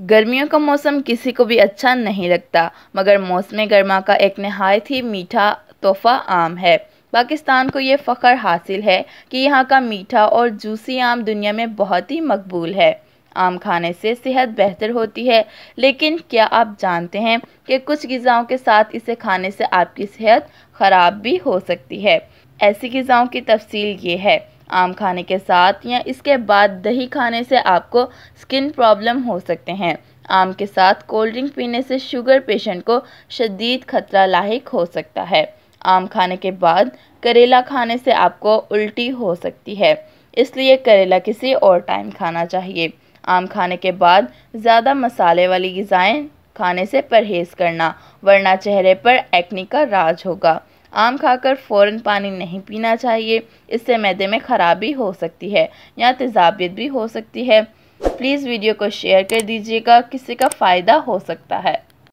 गर्मियों का मौसम किसी को भी अच्छा नहीं लगता मगर मौसम गर्मा का एक नहायत ही मीठा तोहफ़ा आम है पाकिस्तान को ये फ़ख्र हासिल है कि यहाँ का मीठा और जूसी आम दुनिया में बहुत ही मकबूल है आम खाने से सेहत बेहतर होती है लेकिन क्या आप जानते हैं कि कुछ गज़ाओं के साथ इसे खाने से आपकी सेहत ख़राब भी हो सकती है ऐसी गज़ाओं की तफसील ये है आम खाने के साथ या इसके बाद दही खाने से आपको स्किन प्रॉब्लम हो सकते हैं आम के साथ कोल्ड ड्रिंक पीने से शुगर पेशेंट को शदीद खतरा लाक हो सकता है आम खाने के बाद करेला खाने से आपको उल्टी हो सकती है इसलिए करेला किसी और टाइम खाना चाहिए आम खाने के बाद ज़्यादा मसाले वाली गज़ाएँ खाने से परहेज़ करना वरना चेहरे पर एक्नी का राज होगा आम खाकर फ़ौर पानी नहीं पीना चाहिए इससे मैदे में ख़राबी हो सकती है या तेजाबियत भी हो सकती है प्लीज़ वीडियो को शेयर कर दीजिएगा किसी का फ़ायदा हो सकता है